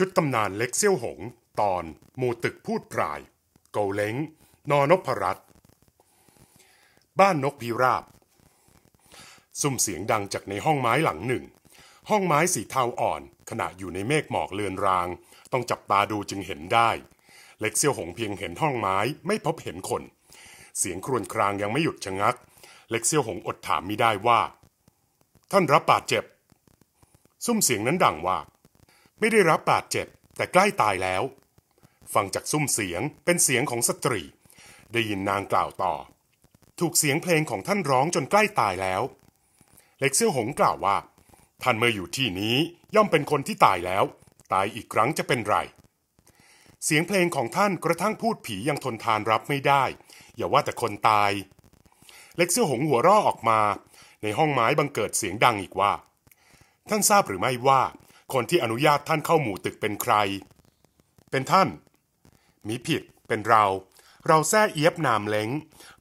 ชุดตำนานเล็กเซี่ยวหง ตอนหมู่ตึกพูดพรายเกาเล้งนอนพรัตบ้านนกพิราบ ซุ่มเสียงดังจากในห้องไม้หลังหนึ่ง ห้องไม้สีเทาอ่อน ขณะอยู่ในเมฆหมอกเลือนราง ต้องจับตาดูจึงเห็นได้ เล็กเซี่ยวหงเพียงเห็นห้องไม้ไม่พบเห็นคน เสียงครวญครางยังไม่หยุดชะงักเล็กเซี่ยวหงอดถามไม่ได้ว่า ท่านรับบาดเจ็บซุ่มเสียงนั้นดังว่าไม่ได้รับบาดเจ็บแต่ใกล้ตายแล้ว ฟังจากซุ้มเสียงเป็นเสียงของสตรีได้ยินนางกล่าวต่อ ถูกเสียงเพลงของท่านร้องจนใกล้ตายแล้ว เล็กเซี่ยวหงกล่าวว่า ท่านเมื่ออยู่ที่นี้ย่อมเป็นคนที่ตายแล้ว ตายอีกครั้งจะเป็นไร เสียงเพลงของท่านกระทั่งพูดผียังทนทานรับไม่ได้อย่าว่าแต่คนตาย เล็กเซี่ยวหงหัวร่อออกมา ในห้องไม้บังเกิดเสียงดังอีกว่า ท่านทราบหรือไม่ว่าคนที่อนุญาตท่านเข้าหมู่ตึกเป็นใคร เป็นท่าน มีผิดเป็นเรา เราแท้เอียบนามเล้ง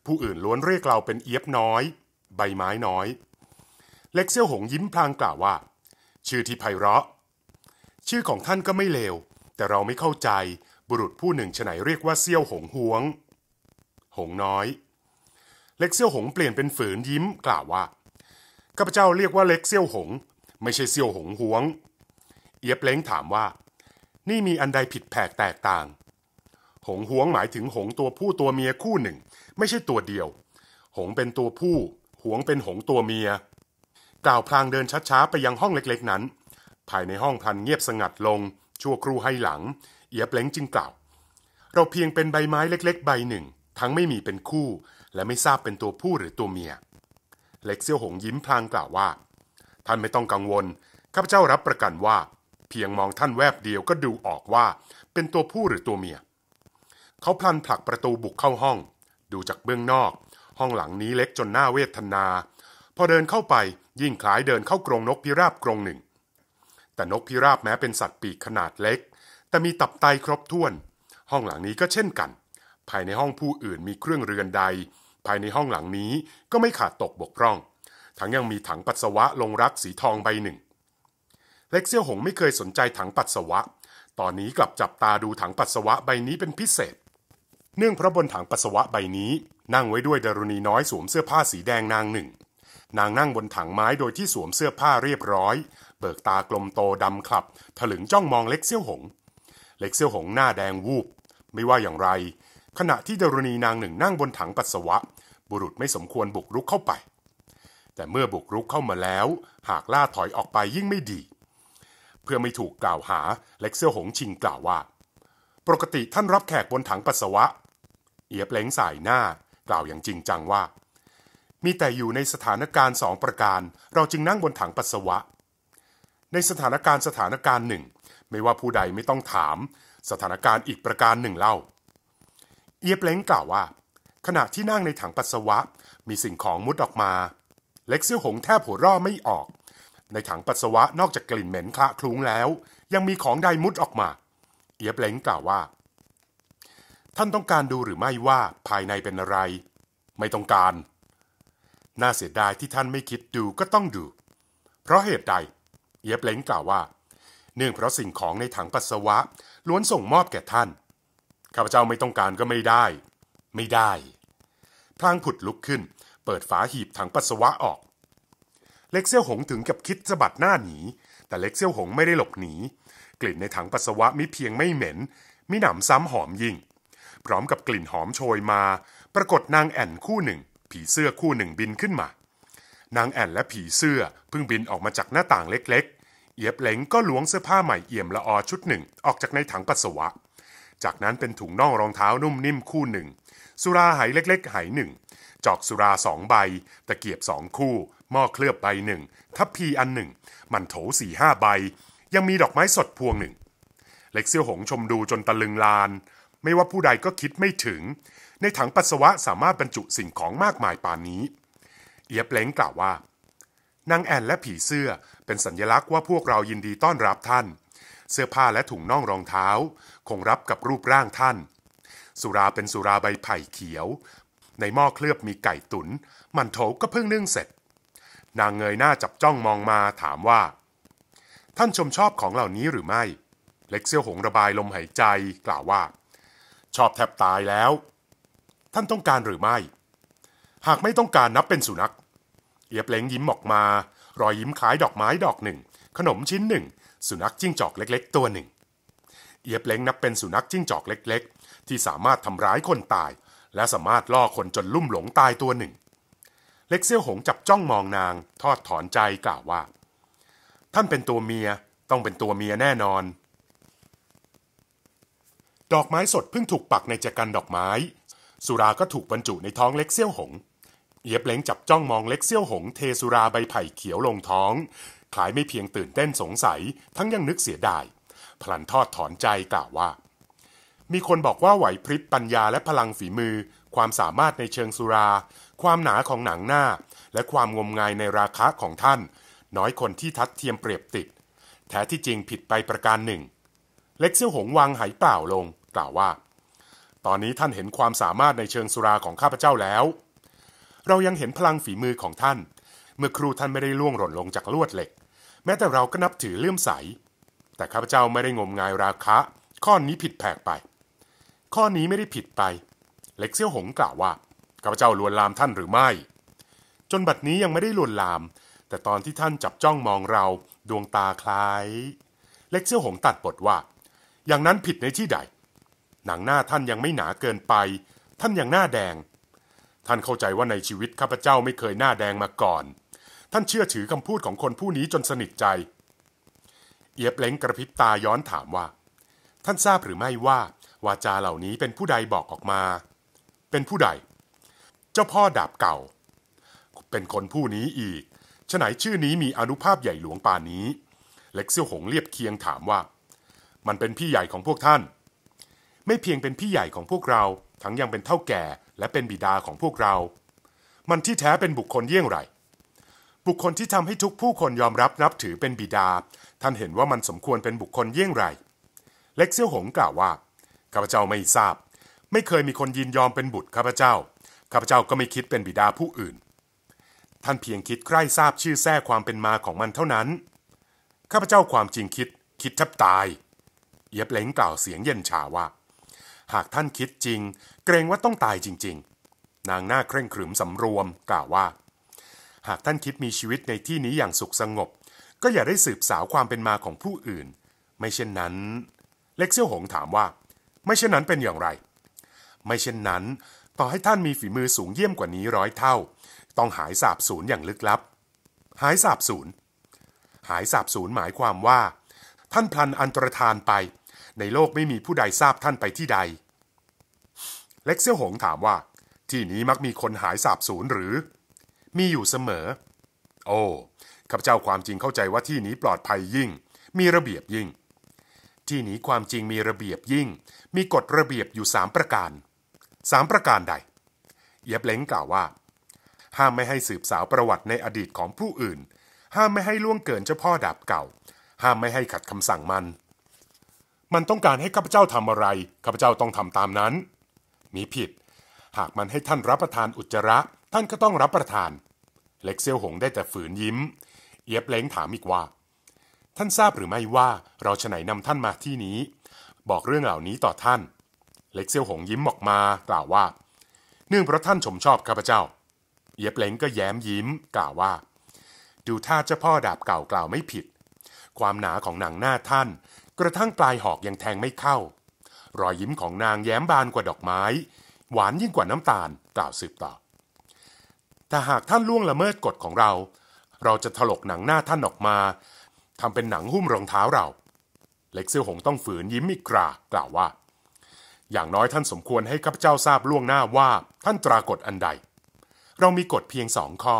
ผู้อื่นล้วนเรียกเราเป็นเอียบน้อย ใบไม้น้อย เล็กเซี่ยวหงยิ้มพลางกล่าวว่า ชื่อที่ไพเราะ ชื่อของท่านก็ไม่เลว แต่เราไม่เข้าใจ บุรุษผู้หนึ่งฉไหนเรียกว่าเซี่ยวหงหวง หงน้อย เล็กเซี่ยวหงเปลี่ยนเป็นฝืนยิ้มกล่าวว่าข้าพเจ้าเรียกว่าเล็กเซี่ยวหง ไม่ใช่เซี่ยวหงหวงเอียบเล้งถามว่า นี่มีอันใดผิดแผกแตกต่าง หงหวงหมายถึงหงตัวผู้ตัวเมียคู่หนึ่ง ไม่ใช่ตัวเดียว หงเป็นตัวผู้หวงเป็นหงตัวเมีย กล่าวพลางเดินช้าๆไปยังห้องเล็กๆนั้น ภายในห้องพันเงียบสงัดลง ชั่วครูให้หลัง เอียบเล้งจึงกล่าว เราเพียงเป็นใบไม้เล็กๆใบหนึ่ง ทั้งไม่มีเป็นคู่และไม่ทราบเป็นตัวผู้หรือตัวเมีย เล็กเซี่ยวหงยิ้มพลางกล่าวว่า ท่านไม่ต้องกังวลข้าพเจ้ารับประกันว่าเพียงมองท่านแวบเดียวก็ดูออกว่าเป็นตัวผู้หรือตัวเมีย เขาพลันผลักประตูบุกเข้าห้อง ดูจากเบื้องนอกห้องหลังนี้เล็กจนหน้าเวทนา พอเดินเข้าไปยิ่งคล้ายเดินเข้ากรงนกพิราบกรงหนึ่ง แต่นกพิราบแม้เป็นสัตว์ปีกขนาดเล็ก แต่มีตับไตครบถ้วน ห้องหลังนี้ก็เช่นกัน ภายในห้องผู้อื่นมีเครื่องเรือนใด ภายในห้องหลังนี้ก็ไม่ขาดตกบกพร่อง ทั้งยังมีถังปัสสาวะลงรักสีทองใบหนึ่งเล็กเซี่ยวหงไม่เคยสนใจถังปัสสาวะ ตอนนี้กลับจับตาดูถังปัสสาวะใบนี้เป็นพิเศษ เนื่องเพราะบนถังปัสสาวะใบนี้ นั่งไว้ด้วยดารุณีน้อยสวมเสื้อผ้าสีแดงนางหนึ่ง นางนั่งบนถังไม้โดยที่สวมเสื้อผ้าเรียบร้อยเบิกตากลมโตดำคลับ ถลึงจ้องมองเล็กเซี่ยวหง เล็กเซี่ยวหงหน้าแดงวูบ ไม่ว่าอย่างไร ขณะที่ดารุณีนางหนึ่งนั่งบนถังปัสสาวะ บุรุษไม่สมควรบุกรุกเข้าไป แต่เมื่อบุกรุกเข้ามาแล้ว หากล่าถอยออกไปยิ่งไม่ดีเพื่อไม่ถูกกล่าวหา เล็กเซี่ยวหงชิงกล่าวว่า ปกติท่านรับแขกบนถังปัสสาวะ เอียบเล้งสายหน้ากล่าวอย่างจริงจังว่า มีแต่อยู่ในสถานการณ์สองประการ เราจึงนั่งบนถังปัสสาวะ ในสถานการณ์สถานการณ์หนึ่งไม่ว่าผู้ใดไม่ต้องถาม สถานการณ์อีกประการหนึ่งเล่า เอียบเล้งกล่าวว่าขณะที่นั่งในถังปัสสาวะ มีสิ่งของมุดออกมา เล็กเซี่ยวหงแทบหัวร่อไม่ออกในถังปัสสาวะนอกจากกลิ่นเหม็นคละคลุ้งแล้ว ยังมีของใดมุดออกมา เอียบเล้งกล่าวว่า ท่านต้องการดูหรือไม่ว่าภายในเป็นอะไร ไม่ต้องการน่าเสียดายที่ท่านไม่คิดดูก็ต้องดู เพราะเหตุใด เอียบเล้งกล่าวว่าเนื่องเพราะสิ่งของในถังปัสสาวะ ล้วนส่งมอบแก่ท่านข้าพเจ้าไม่ต้องการก็ไม่ได้ ไม่ได้พลางผุดลุกขึ้น เปิดฝาหีบถังปัสสาวะออกเล็กเซี่ยวหงถึงกับคิดจะบัดหน้าหนี แต่เล็กเซี่ยวหงไม่ได้หลบหนี กลิ่นในถังปัสสาวะมิเพียงไม่เหม็นมิหนำซ้ำหอมยิ่ง พร้อมกับกลิ่นหอมโชยมา ปรากฏนางแอ่นคู่หนึ่ง ผีเสื้อคู่หนึ่งบินขึ้นมา นางแอ่นและผีเสื้อเพิ่งบินออกมาจากหน้าต่างเล็กๆเอียบเล้งก็ล้วงเสื้อผ้าใหม่เอี่ยมละออชุดหนึ่งออกจากในถังปัสสาวะ จากนั้นเป็นถุงน่องรองเท้านุ่มนิ่มคู่หนึ่ง สุราหายเล็กๆหายหนึ่ง จอกสุราสองใบ ตะเกียบสองคู่หม้อเคลือบใบหนึ่ง ทัพพีอันหนึ่ง มันโถสี่ห้าใบ ยังมีดอกไม้สดพวงหนึ่งเล็กเซียวหงชมดูจนตะลึงลาน ไม่ว่าผู้ใดก็คิดไม่ถึง ในถังปัสสาวะสามารถบรรจุสิ่งของมากมายปานนี้ เอียบเล้งกล่าวว่านางแอนและผีเสื้อเป็นสัญลักษณ์ว่าพวกเรายินดีต้อนรับท่าน เสื้อผ้าและถุงน่องรองเท้า คงรับกับรูปร่างท่าน สุราเป็นสุราใบไผ่เขียว ในหม้อเคลือบมีไก่ตุนมันโถก็เพิ่งนึ่งเสร็จนางเงยหน้าจับจ้องมองมาถามว่า ท่านชมชอบของเหล่านี้หรือไม่ เล็กเซียวหงระบายลมหายใจกล่าวว่า ชอบแทบตายแล้ว ท่านต้องการหรือไม่ หากไม่ต้องการนับเป็นสุนัขเอียบเล้งยิ้มออกมา รอยยิ้มคล้ายดอกไม้ดอกหนึ่ง ขนมชิ้นหนึ่ง สุนัขจิ้งจอกเล็ก ๆ ตัวหนึ่ง เอียบเล้งนับเป็นสุนัขจิ้งจอกเล็ก ๆ ที่สามารถทำร้ายคนตาย และสามารถล่อคนจนลุ่มหลงตายตัวหนึ่งเล็กเซี่ยวหงจับจ้องมองนางทอดถอนใจกล่าวว่า ท่านเป็นตัวเมียต้องเป็นตัวเมียแน่นอน ดอกไม้สดเพิ่งถูกปักในจักันดอกไม้ สุราก็ถูกบรรจุในท้องเล็กเซี่ยวหงเย็บเล้งจับจ้องมองเล็กเซี่ยวหงเทสุราใบไผ่เขียวลงท้องคลายไม่เพียงตื่นเต้นสงสัยทั้งยังนึกเสียดาย พลันทอดถอนใจกล่าวว่า มีคนบอกว่าไหวพริบปัญญาและพลังฝีมือความสามารถในเชิงสุราความหนาของหนังหน้าและความงมงายในราคาของท่าน น้อยคนที่ทัดเทียมเปรียบติดแท้ที่จริงผิดไปประการหนึ่ง เล็กเซี่ยวหงวางหายเปล่าลง กล่าวว่า ตอนนี้ท่านเห็นความสามารถในเชิงสุราของข้าพเจ้าแล้ว เรายังเห็นพลังฝีมือของท่าน เมื่อครูท่านไม่ได้ล่วงหล่นลงจากลวดเหล็ก แม้แต่เราก็นับถือเลื่อมใส แต่ข้าพเจ้าไม่ได้งมงายราคาข้อนี้ผิดแผกไป ข้อนี้ไม่ได้ผิดไป เล็กเซี่ยวหงกล่าวว่าข้าพเจ้าลวนลามท่านหรือไม่ จนบัดนี้ยังไม่ได้ลวนลาม แต่ตอนที่ท่านจับจ้องมองเราดวงตาคล้าย เล็กเชื่อหงตัดบทว่า อย่างนั้นผิดในที่ใด หนังหน้าท่านยังไม่หนาเกินไป ท่านยังหน้าแดง ท่านเข้าใจว่าในชีวิต ข้าพเจ้าไม่เคยหน้าแดงมาก่อน ท่านเชื่อถือคำพูดของคนผู้นี้จนสนิทใจ เอียบเล้งกระพริบตาย้อนถามว่า ท่านทราบหรือไม่ว่า วาจาเหล่านี้เป็นผู้ใดบอกออกมา เป็นผู้ใดจ้าพ่อดาบเก่า เป็นคนผู้นี้อีกฉไหนชื่อนี้มีอนุภาพใหญ่หลวงปานนี้ เล็กเซี่ยวหงเรียบเคียงถามว่า มันเป็นพี่ใหญ่ของพวกท่าน ไม่เพียงเป็นพี่ใหญ่ของพวกเรา ทั้งยังเป็นเท่าแก่และเป็นบิดาของพวกเรา มันที่แท้เป็นบุคคลเยี่ยงไร บุคคลที่ทำให้ทุกผู้คนยอมรับนับถือเป็นบิดา ท่านเห็นว่ามันสมควรเป็นบุคคลเยี่ยงไร เล็กเซี่ยวหงกล่าวว่า ข้าพเจ้าไม่ทราบ ไม่เคยมีคนยินยอมเป็นบุตรข้าพเจ้าข้าพเจ้าก็ไม่คิดเป็นบิดาผู้อื่น ท่านเพียงคิดใคร่ทราบชื่อแท้ความเป็นมาของมันเท่านั้น ข้าพเจ้าความจริงคิด คิดทับตาย เย็บเล้งกล่าวเสียงเย็นชาว่า หากท่านคิดจริง เกรงว่าต้องตายจริง ๆ นางหน้าเคร่งขรึมสำรวม กล่าวว่า หากท่านคิดมีชีวิตในที่นี้อย่างสุขสงบ ก็อย่าได้สืบสาวความเป็นมาของผู้อื่น ไม่เช่นนั้น เล็กเซี่ยวหงถามว่า ไม่เช่นนั้นเป็นอย่างไร ไม่เช่นนั้นต่อให้ท่านมีฝีมือสูงเยี่ยมกว่านี้ร้อยเท่า ต้องหายสาบสูญอย่างลึกลับ หายสาบสูญหายสาบสูญหมายความว่า ท่านพลันอันตรธานไป ในโลกไม่มีผู้ใดทราบท่านไปที่ใด เล็กเซี่ยวหงถามว่า ที่นี้มักมีคนหายสาบสูญหรือ มีอยู่เสมอ โอ้ข้าพเจ้าความจริงเข้าใจว่าที่นี้ปลอดภัยยิ่ง มีระเบียบยิ่ง ที่นี้ความจริงมีระเบียบยิ่ง มีกฎระเบียบอยู่สามประการสามประการใด เย็บเล้งกล่าวว่า ห้ามไม่ให้สืบสาวประวัติในอดีตของผู้อื่น ห้ามไม่ให้ล่วงเกินเจ้าพ่อดาบเก่า ห้ามไม่ให้ขัดคำสั่งมัน มันต้องการให้ข้าพเจ้าทำอะไร ข้าพเจ้าต้องทำตามนั้น มีผิด หากมันให้ท่านรับประทานอุจจาระ ท่านก็ต้องรับประทาน เล็กเซียวหงได้แต่ฝืนยิ้มเย็บเล้งถามอีกว่า ท่านทราบหรือไม่ว่าเราฉไหนนำท่านมาที่นี้ บอกเรื่องเหล่านี้ต่อท่านเล็กเซี่ยวหงยิ้มออกมากล่าวว่าเนื่องเพราะท่านชมชอบข้าพเจ้าเย็บเลงก็แย้มยิ้มกล่าวว่า ดูท่าเจ้าพ่อดาบเก่ากล่าวไม่ผิด ความหนาของหนังหน้าท่าน กระทั่งปลายหอกยังแทงไม่เข้า รอยยิ้มของนางแย้มบานกว่าดอกไม้ หวานยิ่งกว่าน้ำตาลกล่าวสืบต่อแต่หากท่านล่วงละเมิดกฎของเรา เราจะถลกหนังหน้าท่านออกมาทำเป็นหนังหุ้มรองเท้าเราเล็กเซี่ยวหงต้องฝืนยิ้มอีกกรากล่าวว่าอย่างน้อยท่านสมควรให้ข้าพเจ้าทราบล่วงหน้าว่าท่านตรากฏอันใด เรามีกฎเพียงสองข้อ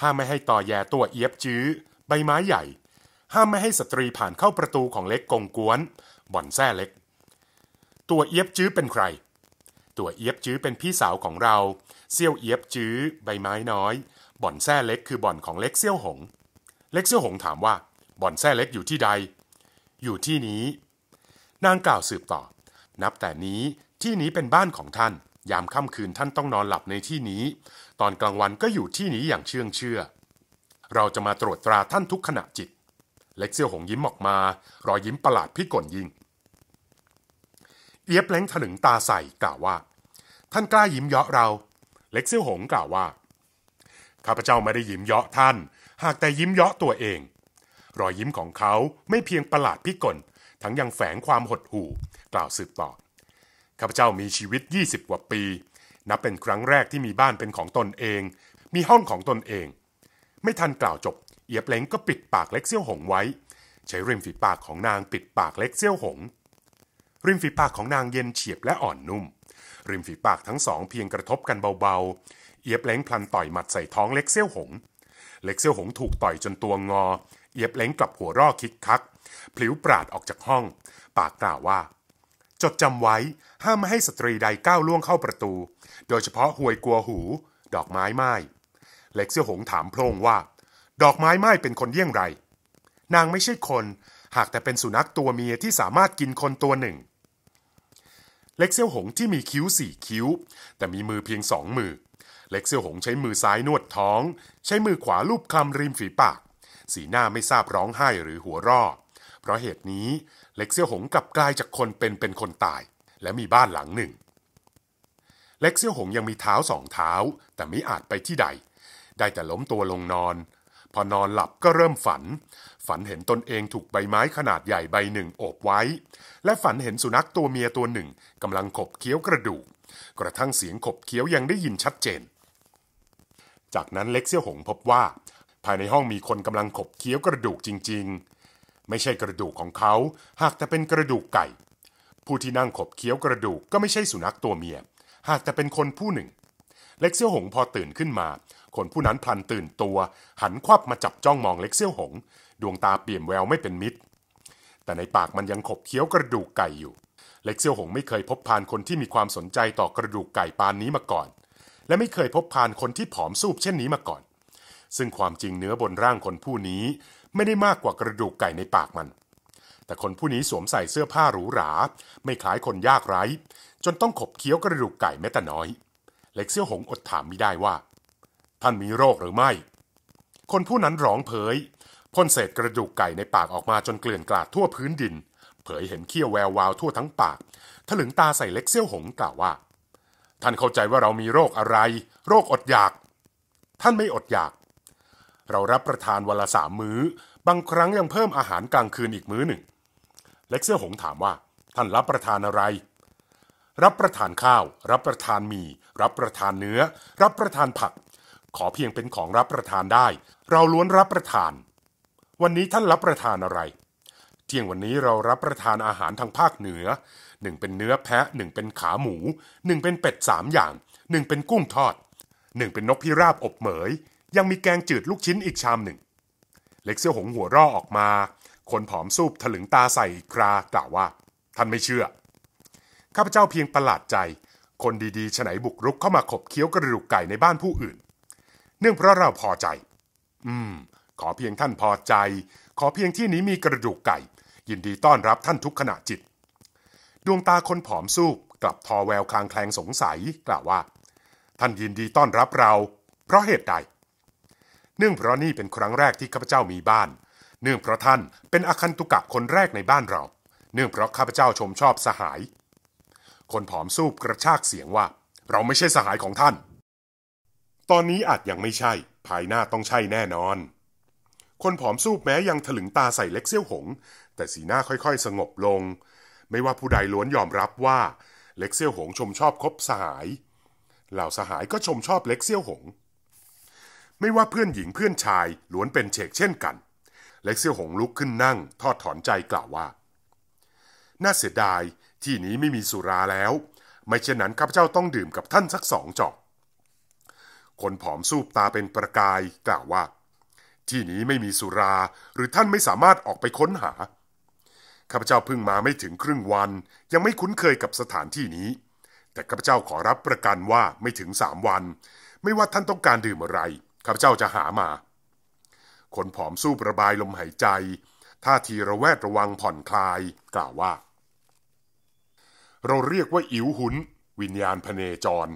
ห้ามไม่ให้ต่อแยตัวเอียบจื้อใบไม้ใหญ่ ห้ามไม่ให้สตรีผ่านเข้าประตูของเล็กกงกวน บ่อนแท้เล็ก ตัวเอียบจื้อเป็นใคร ตัวเอียบจื้อเป็นพี่สาวของเรา เซี่ยวเอียบจื้อใบไม้น้อย บ่อนแท้เล็กคือบ่อนของเล็กเซี่ยวหง เล็กเซี่ยวหงถามว่า บ่อนแท้เล็กอยู่ที่ใด อยู่ที่นี้ นางกล่าวสืบต่อนับแต่นี้ที่นี้เป็นบ้านของท่าน ยามค่ำคืนท่านต้องนอนหลับในที่นี้ ตอนกลางวันก็อยู่ที่นี้อย่างเชื่องเชื่อ เราจะมาตรวจตราท่านทุกขณะจิต เล็กเซี่ยวหงยิ้มออกมารอยยิ้มประหลาดพิกลยิ่งเอียบเล้งถลึงตาใส่กล่าวว่า ท่านกล้ายิ้มเยาะเรา เล็กเซี่ยวหงกล่าวว่า ข้าพเจ้าไม่ได้ยิ้มเยาะท่าน หากแต่ยิ้มเยาะตัวเอง รอยยิ้มของเขาไม่เพียงประหลาดพิกลทั้งยังแฝงความหดหู่กล่าวสืบต่อ ข้าพเจ้ามีชีวิต 20กว่าปี นับเป็นครั้งแรกที่มีบ้านเป็นของตนเอง มีห้องของตนเอง ไม่ทันกล่าวจบ เอียบเล้งก็ปิดปากเล็กเซี่ยวหงไว้ ใช้ริมฝีปากของนางปิดปากเล็กเซี่ยวหง ริมฝีปากของนางเย็นเฉียบและอ่อนนุ่ม ริมฝีปากทั้งสองเพียงกระทบกันเบาๆ เอียบเล้งพลันต่อยหมัดใส่ท้องเล็กเซี่ยวหง เล็กเซี่ยวหงถูกต่อยจนตัวงอ เอียบเล้งกลับหัวรออคิกคักผิวปราดออกจากห้อง ปากกล่าวว่าจดจำไว้ห้ามไม่ให้สตรีใดก้าวล่วงเข้าประตู โดยเฉพาะหวยกลัวหู ดอกไม้ไม้ เล็กเสื้อหงถามโพรงว่า ดอกไม้ไม้เป็นคนเยี่ยงไร นางไม่ใช่คนหากแต่เป็นสุนัขตัวเมียที่สามารถกินคนตัวหนึ่ง เล็กเสี้ยวหงที่มีคิ้วสี่คิ้ว แต่มีมือเพียงสองมือ เล็กเสี้ยวหงใช้มือซ้ายนวดท้อง ใช้มือขวาลูบคำริมฝีปาก สีหน้าไม่ทราบร้องไห้หรือหัวรอ้อราะเหตุนี้เล็กเซียวหงกลับกลายจากคนเป็นเป็นคนตายและมีบ้านหลังหนึ่ง เล็กเซียวหงยังมีเท้าสองเท้าแต่ไม่อาจไปที่ใด ได้แต่ล้มตัวลงนอน พอนอนหลับก็เริ่มฝัน ฝันเห็นตนเองถูกใบไม้ขนาดใหญ่ใบหนึ่งโอบไว้ และฝันเห็นสุนัขตัวเมียตัวหนึ่งกำลังขบเคี้ยวกระดูก กระทั่งเสียงขบเคี้ยวยังได้ยินชัดเจน จากนั้นเล็กเซียวหงพบว่า ภายในห้องมีคนกำลังขบเคี้ยวกระดูกจริง ๆไม่ใช่กระดูกของเขา หากแต่เป็นกระดูกไก่ ผู้ที่นั่งขบเคี้ยวกระดูกก็ไม่ใช่สุนัขตัวเมีย หากแต่เป็นคนผู้หนึ่ง เล็กเซี่ยวหงพอตื่นขึ้นมา คนผู้นั้นพลันตื่นตัว หันควับมาจับจ้องมองเล็กเซี่ยวหงดวงตาเปี่ยมแววไม่เป็นมิตร แต่ในปากมันยังขบเคี้ยวกระดูกไก่อยู่ เล็กเซี่ยวหงไม่เคยพบพานคนที่มีความสนใจต่อกระดูกไก่ปานนี้มาก่อน และไม่เคยพบพานคนที่ผอมซูบเช่นนี้มาก่อน ซึ่งความจริงเนื้อบนร่างคนผู้นี้ไม่ได้มากกว่ากระดูกไก่ในปากมัน แต่คนผู้นี้สวมใส่เสื้อผ้าหรูหรา ไม่คล้ายคนยากไร้ จนต้องขบเคี้ยวกระดูกไก่แม้แต่น้อย เล็กเซี้ยวหงอดถามไม่ได้ว่า ท่านมีโรคหรือไม่ คนผู้นั้นร้องเผยพ่นเศษกระดูกไก่ในปากออกมาจนเกลื่อนกลาดทั่วพื้นดิน เผยเห็นเขี้ยวแวววาวทั่วทั้งปาก ถลึงตาใส่เล็กเซี้ยวหงกล่าวว่า ท่านเข้าใจว่าเรามีโรคอะไร โรคอดอยาก ท่านไม่อดอยากเรารับประทานวันละสามมื้อ บางครั้งยังเพิ่มอาหารกลางคืนอีกมื้อหนึ่งเล็กเสื้อหงถามว่า ท่านรับประทานอะไร รับประทานข้าว รับประทานหมี่ รับประทานเนื้อ รับประทานผัก ขอเพียงเป็นของรับประทานได้ เราล้วนรับประทาน วันนี้ท่านรับประทานอะไรเที่ยงวันนี้เรารับประทานอาหารทางภาคเหนือหนึ่งเป็นเนื้อแพะหนึ่งเป็นขาหมูหนึ่งเป็นเป็ดสามอย่างหนึ่งเป็นกุ้งทอดหนึ่งเป็นนกพิราบอบเหมยยังมีแกงจืดลูกชิ้นอีกชามหนึ่ง เล็กเสื้อหงหัวร่อออกมา คนผอมซูบถลึงตาใส่อีกครา กล่าวว่า ท่านไม่เชื่อ ข้าพเจ้าเพียงประหลาดใจ คนดีๆฉไหนบุกรุกเข้ามาขบเคี้ยวกระดูกไก่ในบ้านผู้อื่น เนื่องเพราะเราพอใจ อืม ขอเพียงท่านพอใจ ขอเพียงที่นี้มีกระดูกไก่ ยินดีต้อนรับท่านทุกขณะจิต ดวงตาคนผอมซูบกลับทอแววคลางแคลงสงสัย กล่าวว่า ท่านยินดีต้อนรับเรา เพราะเหตุใดเนื่องเพราะนี่เป็นครั้งแรกที่ข้าพเจ้ามีบ้าน เนื่องเพราะท่านเป็นอคันตุกะคนแรกในบ้านเรา เนื่องเพราะข้าพเจ้าชมชอบสหาย คนผอมสูบกระชากเสียงว่า เราไม่ใช่สหายของท่าน ตอนนี้อาจยังไม่ใช่ ภายหน้าต้องใช่แน่นอน คนผอมสูบแม้ยังถลึงตาใส่เล็กเซี่ยวหง แต่สีหน้าค่อยๆสงบลง ไม่ว่าผู้ใดล้วนยอมรับว่าเล็กเซี่ยวหงชมชอบคบสหายเหล่าสหายก็ชมชอบเล็กเซี่ยวหงไม่ว่าเพื่อนหญิงเพื่อนชายล้วนเป็นเชกเช่นกัน เล็กเซี่ยหงลุกขึ้นนั่งทอดถอนใจกล่าวว่า น่าเสียดายที่นี้ไม่มีสุราแล้ว ไม่เช่นนั้นข้าพเจ้าต้องดื่มกับท่านสักสองจอก คนผอมสูบตาเป็นประกาย กล่าวว่า ที่นี้ไม่มีสุราหรือท่านไม่สามารถออกไปค้นหา ข้าพเจ้าเพิ่งมาไม่ถึงครึ่งวัน ยังไม่คุ้นเคยกับสถานที่นี้ แต่ข้าพเจ้าขอรับประกันว่าไม่ถึงสามวัน ไม่ว่าท่านต้องการดื่มอะไรข้าพเจ้าจะหามา คนผอมสู้ระบายลมหายใจท่าทีระแวดระวังผ่อนคลายกล่าวว่า เราเรียกว่าอิ๋วหุนวิญญาณพเนจร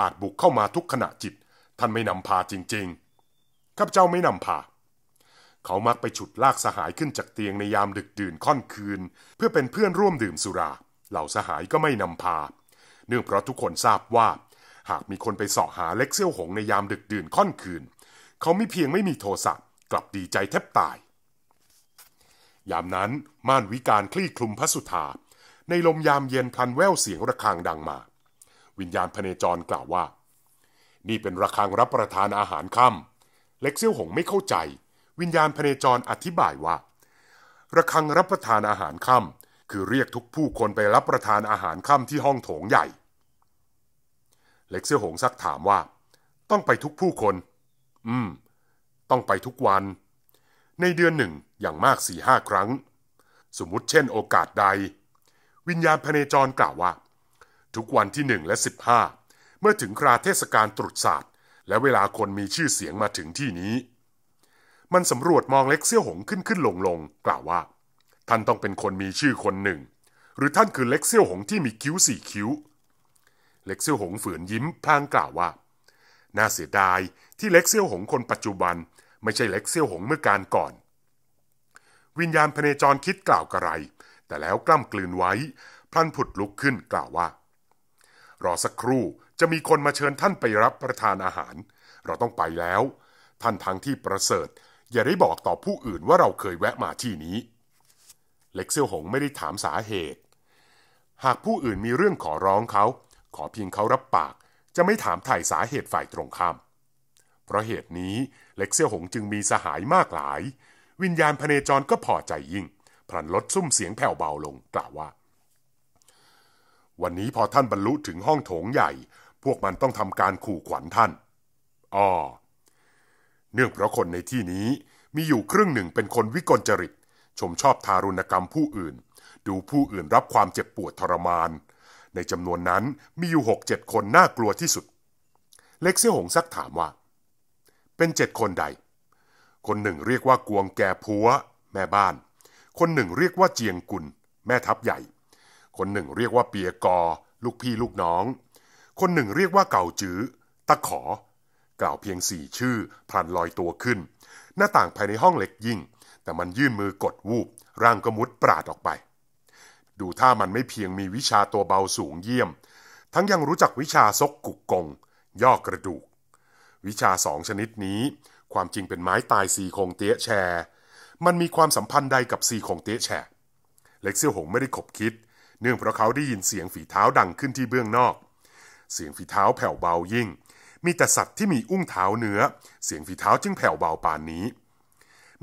อาจบุกเข้ามาทุกขณะจิต ท่านไม่นำพาจริงๆข้าพเจ้าไม่นำพาเขามักไปฉุดลากสหายขึ้นจากเตียงในยามดึกดื่นค่อนคืน เพื่อเป็นเพื่อนร่วมดื่มสุราเหล่าสหายก็ไม่นำพาเนื่องเพราะทุกคนทราบว่าหากมีคนไปสอะหาเล็กเซี่ยวหงในยามดึกดื่นค่อนคืน เขาไม่เพียงไม่มีโทสะกลับดีใจแทบตาย ยามนั้นม่านวิการคลี่คลุมพระสุธาในลมยามเย็นพลันแววเสียงระฆังดังมา วิญญาณพเนจรกล่าวว่า นี่เป็นระฆังรับประทานอาหารค่ำเล็กเซี่ยวหงไม่เข้าใจ วิญญาณพเนจรอธิบายว่า ระฆังรับประทานอาหารค่ำคือเรียกทุกผู้คนไปรับประทานอาหารค่ำที่ห้องโถงใหญ่เล็กเสื้อหงซักถามว่า ต้องไปทุกผู้คน อืม ต้องไปทุกวัน ในเดือนหนึ่งอย่างมากสี่ห้าครั้ง สมมุติเช่นโอกาสใด วิญญาณพเนจรกล่าวว่า ทุกวันที่หนึ่งและสิบห้าเมื่อถึงคราเทศกาลตรุษศาสตร์และเวลาคนมีชื่อเสียงมาถึงที่นี้ มันสำรวจมองเล็กเสี้ยหงขึ้นขึ้นลงลงกล่าวว่า ท่านต้องเป็นคนมีชื่อคนหนึ่ง หรือท่านคือเล็กเสี้ยหงที่มีคิ้วสี่คิ้วเล็กเซี่ยวหงฝืนยิ้ม พลางกล่าวว่า น่าเสียดายที่เล็กเซี่ยวหงคนปัจจุบัน ไม่ใช่เล็กเซี่ยวหงเมื่อการก่อน วิญญาณพเนจรคิดกล่าวกระไร แต่แล้วกล้ำกลืนไว้พลันผุดลุกขึ้นกล่าวว่า รอสักครู่จะมีคนมาเชิญท่านไปรับประทานอาหาร เราต้องไปแล้ว ท่านทางที่ประเสริฐ อย่าได้บอกต่อผู้อื่นว่าเราเคยแวะมาที่นี้ เล็กเซี่ยวหงไม่ได้ถามสาเหตุ หากผู้อื่นมีเรื่องขอร้องเขาขอเพียงเขารับปาก จะไม่ถามถ่ายสาเหตุฝ่ายตรงข้าม เพราะเหตุนี้เล็กเซี่ยวหงจึงมีสหายมากหลาย วิญญาณพเนจรก็พอใจยิ่งพลันลดซุ้มเสียงแผ่วเบาลงกล่าวว่า วันนี้พอท่านบรรลุถึงห้องโถงใหญ่ พวกมันต้องทำการขู่ขวัญท่านอ้อเนื่องเพราะคนในที่นี้มีอยู่ครึ่งหนึ่งเป็นคนวิกลจริต ชมชอบทารุณกรรมผู้อื่น ดูผู้อื่นรับความเจ็บปวดทรมานในจำนวนนั้นมีอยู่หกเจ็ดคนน่ากลัวที่สุด เล็กเสี่ยหงซักถามว่า เป็นเจ็ดคนใด คนหนึ่งเรียกว่ากวงแก่พัวแม่บ้าน คนหนึ่งเรียกว่าเจียงกุลแม่ทัพใหญ่ คนหนึ่งเรียกว่าเปียกอ ลูกพี่ลูกน้อง คนหนึ่งเรียกว่าเก่าจื้อตะขอกล่าวเพียงสี่ชื่อพลันลอยตัวขึ้น หน้าต่างภายในห้องเล็กยิ่ง แต่มันยื่นมือกดวูบร่างก็มุดปราดออกไปดูถ้ามันไม่เพียงมีวิชาตัวเบาสูงเยี่ยม ทั้งยังรู้จักวิชาซกกุกกง ย่อกระดูก วิชาสองชนิดนี้ ความจริงเป็นไม้ตายสีคงเตี้ยแชร์ มันมีความสัมพันธ์ใดกับสีคงเต้ะแร์เล็กเซี่ยวหงไม่ได้ขบคิด เนื่องเพราะเขาได้ยินเสียงฝีเท้าดังขึ้นที่เบื้องนอก เสียงฝีเท้าแผ่วเบายิ่ง มีแต่สัตว์ที่มีอุ้งเท้าเนื้อ เสียงฝีเท้าจึงแผ่วเบาปานนี้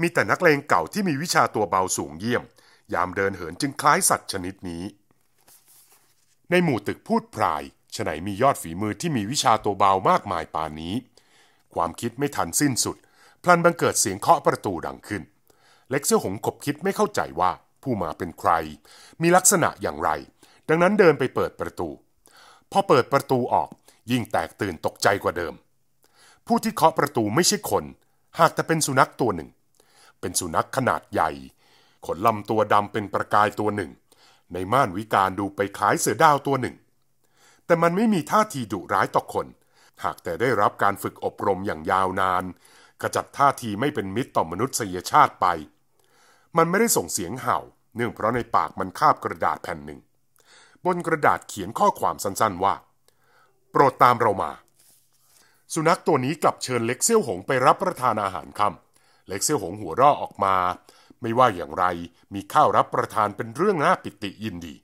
มีแต่นักเลงเก่าที่มีวิชาตัวเบาสูงเยี่ยมยามเดินเหินจึงคล้ายสัตว์ชนิดนี้ ในหมู่ตึกพูดพรายฉไหนมียอดฝีมือที่มีวิชาตัวเบามากมายปานนี้ ความคิดไม่ทันสิ้นสุด พลันบังเกิดเสียงเคาะประตูดังขึ้น เล็กเสื้อหงขบคิดไม่เข้าใจว่าผู้มาเป็นใคร มีลักษณะอย่างไร ดังนั้นเดินไปเปิดประตู พอเปิดประตูออก ยิ่งแตกตื่นตกใจกว่าเดิม ผู้ที่เคาะประตูไม่ใช่คน หากแต่เป็นสุนัขตัวหนึ่ง เป็นสุนัขขนาดใหญ่ขนลำตัวดำเป็นประกายตัวหนึ่ง ในม่านวิการดูไปคล้ายเสือดาวตัวหนึ่ง แต่มันไม่มีท่าทีดุร้ายต่อคน หากแต่ได้รับการฝึกอบรมอย่างยาวนาน กระจัดท่าทีไม่เป็นมิตรต่อมนุษยชาติไป มันไม่ได้ส่งเสียงเห่า เนื่อง เพราะในปากมันคาบกระดาษแผ่นหนึ่ง บนกระดาษเขียนข้อความสั้นๆว่า โปรดตามเรามา สุนัขตัวนี้กลับเชิญเล็กเซี่ยวหงไปรับประทานอาหารค่ำเล็กเซี่ยวหงหัวร่อออกมาไม่ว่าอย่างไรมีข้าวรับประทานเป็นเรื่องน่าปิติยินดี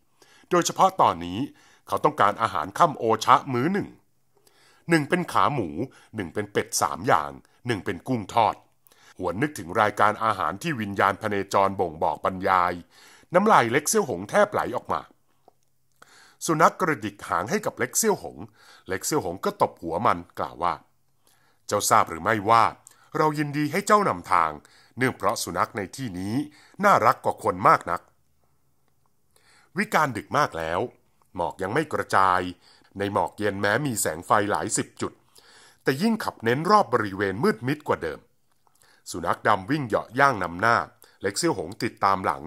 โดยเฉพาะตอนนี้ เขาต้องการอาหารค่ำโอชะมื้อหนึ่ง หนึ่งเป็นขาหมูหนึ่งเป็นเป็ดสามอย่างหนึ่งเป็นกุ้งทอดหวนนึกถึงรายการอาหารที่วิญญาณพเนจรบ่งบอกบรรยาย น้ำลายเล็กเซี่ยวหงแทบไหลออกมา สุนัขกกระดิกหางให้กับเล็กเซี่ยวหง เล็กเซี่ยวหงก็ตบหัวมันกล่าวว่า เจ้าทราบหรือไม่ว่า เรายินดีให้เจ้านำทางเนื่องเพราะสุนัขในที่นี้น่ารักกว่าคนมากนัก วิการดึกมากแล้วหมอกยังไม่กระจาย ในหมอกเย็นแม้มีแสงไฟหลายสิบจุด แต่ยิ่งขับเน้นรอบบริเวณมืดมิดกว่าเดิม สุนัขดำวิ่งเหาะย่างนำหน้าเล็กเซี่ยวหงติดตามหลัง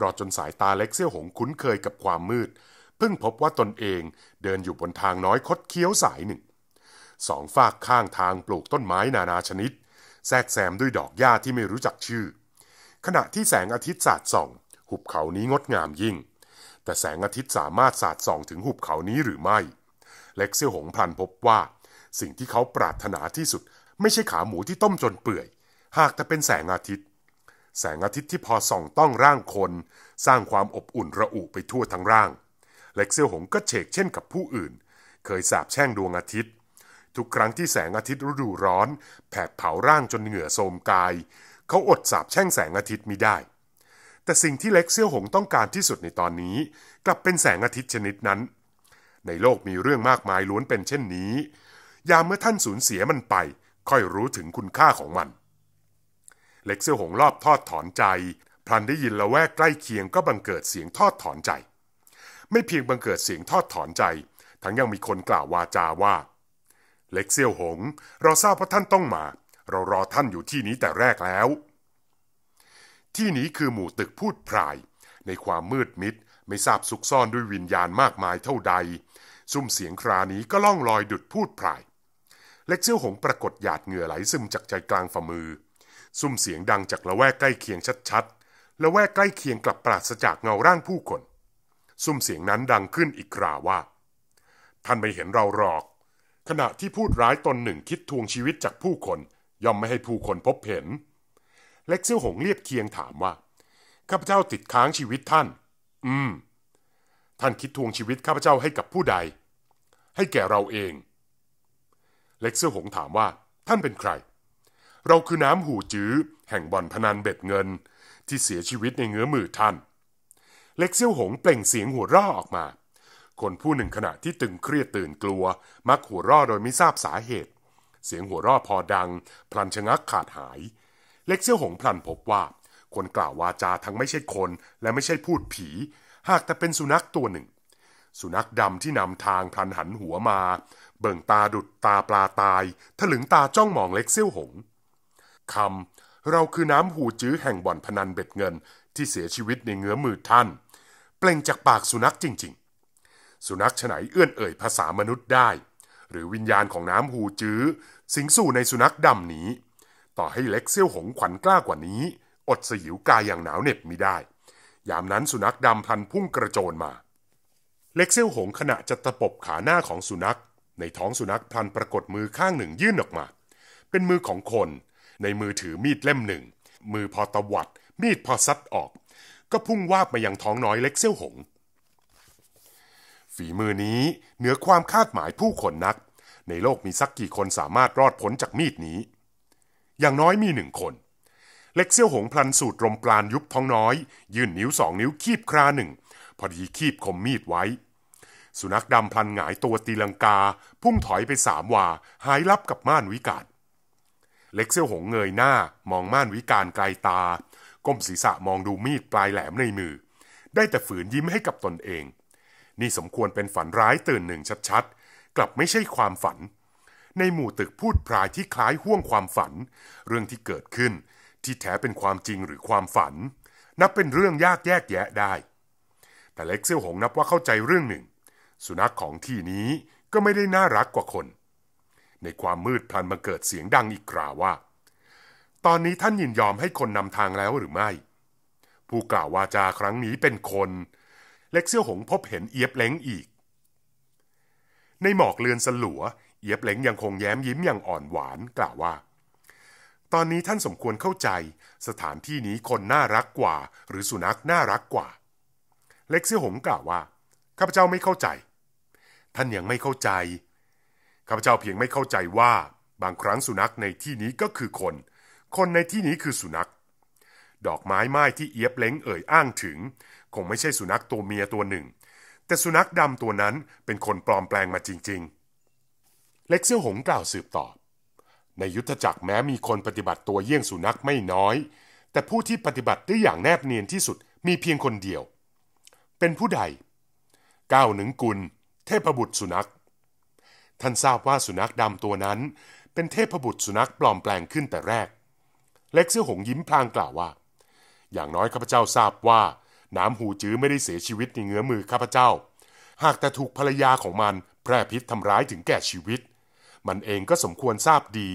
รอจนสายตาเล็กเซี่ยวหงคุ้นเคยกับความมืดเพิ่งพบว่าตนเองเดินอยู่บนทางน้อยคดเคี้ยวสายหนึ่งสองฝากข้างทางปลูกต้นไม้นานาชนิดแทรกแซมด้วยดอกหญ้าที่ไม่รู้จักชื่อ ขณะที่แสงอาทิตย์สาดส่อง หุบเขานี้งดงามยิ่ง แต่แสงอาทิตย์สามารถสาดส่องถึงหุบเขานี้หรือไม่ เล็กเซี่ยวหงพลันพบว่า สิ่งที่เขาปรารถนาที่สุด ไม่ใช่ขาหมูที่ต้มจนเปื่อย หากแต่เป็นแสงอาทิตย์ แสงอาทิตย์ที่พอส่องต้องร่างคน สร้างความอบอุ่นระอุไปทั่วทั้งร่าง เล็กเซี่ยวหงก็เฉกเช่นกับผู้อื่น เคยสาบแช่งดวงอาทิตย์ทุกครั้งที่แสงอาทิตย์ฤดูร้อน แผดเผาร่างจนเหงื่อโทมกาย เขาอดสาบแช่งแสงอาทิตย์มิได้ แต่สิ่งที่เล็กเซี่ยวหงต้องการที่สุดในตอนนี้ กลับเป็นแสงอาทิตย์ชนิดนั้น ในโลกมีเรื่องมากมายล้วนเป็นเช่นนี้ ยามเมื่อท่านสูญเสียมันไป ค่อยรู้ถึงคุณค่าของมัน เล็กเซี่ยวหงรอบทอดถอนใจพลันได้ยินละแวกใกล้เคียงก็บังเกิดเสียงทอดถอนใจ ไม่เพียงบังเกิดเสียงทอดถอนใจ ทั้งยังมีคนกล่าววาจาว่าเล็กเซียวหงเราทราบว่าท่านต้องมา เรารอท่านอยู่ที่นี้แต่แรกแล้ว ที่นี้คือหมู่ตึกพูดพรายในความมืดมิด ไม่ทราบซุกซ่อนด้วยวิญญาณมากมายเท่าใด ซุ่มเสียงครานี้ก็ล่องลอยดุดพูดพรายเล็กเซียวหงปรากฏหยาดเหงื่อไหลซึมจากใจกลางฝ่ามือ ซุ่มเสียงดังจากละแวกใกล้เคียงชัดๆ ละแวกใกล้เคียงกลับปราศจากเงาร่างผู้คน ซุ่มเสียงนั้นดังขึ้นอีกคราว่า ท่านไม่เห็นเราหรอกขณะที่พูดร้ายตนหนึ่งคิดทวงชีวิตจากผู้คน ย่อมไม่ให้ผู้คนพบเห็น เล็กเซิ่วหงเรียบเคียงถามว่าข้าพเจ้าติดค้างชีวิตท่าน อืม ท่านคิดทวงชีวิตข้าพเจ้าให้กับผู้ใด ให้แก่เราเอง เล็กเซิ่วหงถามว่า ท่านเป็นใคร เราคือน้ำหูจื้อแห่งบ่อนพนันเบ็ดเงิน ที่เสียชีวิตในเงื้อมือท่าน เล็กเซิ่วหงเปล่งเสียงหัวเราะออกมาคนผู้หนึ่งขณะที่ตึงเครียดตื่นกลัว มักหัวร่อโดยไม่ทราบสาเหตุ เสียงหัวร่อพอดังพลันชะงักขาดหาย เล็กเซี่ยวหงพลันพบว่า คนกล่าววาจาทั้งไม่ใช่คนและไม่ใช่พูดผี หากแต่เป็นสุนัขตัวหนึ่ง สุนัขดำที่นำทางพลันหันหัวมา เบิ่งตาดุดตาปลาตาย ถลึงตาจ้องมองเล็กเซี่ยวหงคำเราคือน้ำหูจื้อแห่งบ่อนพนันเบ็ดเงินที่เสียชีวิตในเงื้อมือท่าน เปล่งจากปากสุนัขจริงสุนัขฉไหนเอื้อนเอ่ยภาษามนุษย์ได้ หรือวิญญาณของน้ำหูจื้อสิงสู่ในสุนัขดำนี้ ต่อให้เล็กเซี่ยวหงขวัญกล้ากว่านี้ อดสยิวกายอย่างหนาวเหน็บมิได้ ยามนั้นสุนัขดำพันพุ่งกระโจนมา เล็กเซี่ยวหงขณะจะตะปบขาหน้าของสุนัข ในท้องสุนัขพันปรากฏมือข้างหนึ่งยื่นออกมา เป็นมือของคนในมือถือมีดเล่มหนึ่ง มือพอตวัดมีดพอซัดออก ก็พุ่งวาบมายังท้องน้อยเล็กเซี่ยวหงฝีมือนี้เหนือความคาดหมายผู้คนนัก ในโลกมีสักกี่คนสามารถรอดพ้นจากมีดนี้ อย่างน้อยมีหนึ่งคน เล็กเซี่ยวหงพลันสูตรลมปราณยุบท้องน้อย ยื่นนิ้วสองนิ้วคีบคราหนึ่ง พอดีคีบคมมีดไว้ สุนัขดำพลันหงายตัวตีลังกาพุ่งถอยไปสามวาหายลับกับม่านวิกาศเล็กเซี่ยวหงเงยหน้ามองม่านวิการไกลตาก้มศีรษะมองดูมีดปลายแหลมในมือ ได้แต่ฝืนยิ้มให้กับตนเองนี่สมควรเป็นฝันร้ายตื่นหนึ่งชัดๆ กลับไม่ใช่ความฝัน ในหมู่ตึกพูดพรายที่คล้ายห่วงความฝัน เรื่องที่เกิดขึ้นที่แท้เป็นความจริงหรือความฝัน นับเป็นเรื่องยากแยกแยะได้ แต่เล็กเซี่ยวหงนับว่าเข้าใจเรื่องหนึ่ง สุนัขของที่นี้ก็ไม่ได้น่ารักกว่าคน ในความมืดพลันมาเกิดเสียงดังอีกกล่าว่า ตอนนี้ท่านยินยอมให้คนนำทางแล้วหรือไม่ ผู้กล่าววาจาครั้งนี้เป็นคนเล็กเซี่ยวหงพบเห็นเอียบเล้งอีก ในหมอกเลือนสลัวเอียบเล้งยังคงแย้มยิ้มอย่างอ่อนหวานกล่าวว่า ตอนนี้ท่านสมควรเข้าใจ สถานที่นี้คนน่ารักกว่า หรือสุนัขน่ารักกว่า เล็กเซี่ยวหงกล่าวว่าข้าพเจ้าไม่เข้าใจ ท่านยังไม่เข้าใจข้าพเจ้าเพียงไม่เข้าใจว่า บางครั้งสุนัขในที่นี้ก็คือคน คนในที่นี้คือสุนัข ดอกไม้ไม้ที่เอียบเล้งเอ่ยอ้างถึงคงไม่ใช่สุนัขตัวเมียตัวหนึ่ง แต่สุนัขดำตัวนั้นเป็นคนปลอมแปลงมาจริง ๆ เล็กเซี่ยวหงกล่าวสืบต่อ ในยุทธจักรแม้มีคนปฏิบัติตัวเยี่ยงสุนัขไม่น้อย แต่ผู้ที่ปฏิบัติได้อย่างแนบเนียนที่สุดมีเพียงคนเดียว เป็นผู้ใดก้าวหนึ่งกุลเทพบุตรสุนัข ท่านทราบว่าสุนัขดำตัวนั้น เป็นเทพบุตรสุนัขปลอมแปลงขึ้นแต่แรก เล็กเซี่ยวหงยิ้มพลางกล่าวว่า อย่างน้อยข้าพเจ้าทราบว่าน้ำหูจื้อไม่ได้เสียชีวิตในเงื้อมือข้าพเจ้า หากแต่ถูกภรรยาของมันแพร่พิษทำร้ายถึงแก่ชีวิต มันเองก็สมควรทราบดี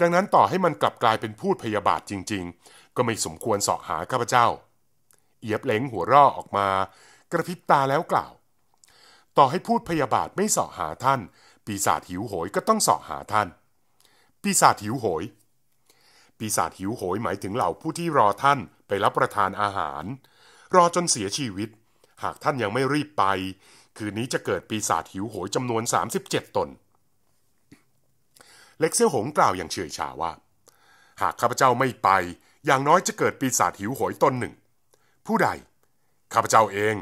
ดังนั้นต่อให้มันกลับกลายเป็นพูดพยาบาทจริง ๆ ก็ไม่สมควรสอกหาข้าพเจ้า เอียบเล้งหัวร่อออกมา กระพริบตาแล้วกล่าว ต่อให้พูดพยาบาทไม่สอกหาท่าน ปีศาจหิวโหยก็ต้องสอกหาท่าน ปีศาจหิวโหย ปีศาจหิวโหยหมายถึงเหล่าผู้ที่รอท่านไปรับประทานอาหารรอจนเสียชีวิต หากท่านยังไม่รีบไป คืนนี้จะเกิดปีศาจหิวโหยจำนวน 37 ตน เล็กเซี่ยวหงกล่าวอย่างเฉยชาว่า หากข้าพเจ้าไม่ไป อย่างน้อยจะเกิดปีศาจหิวโหยตนหนึ่ง ผู้ใด ข้าพเจ้าเอง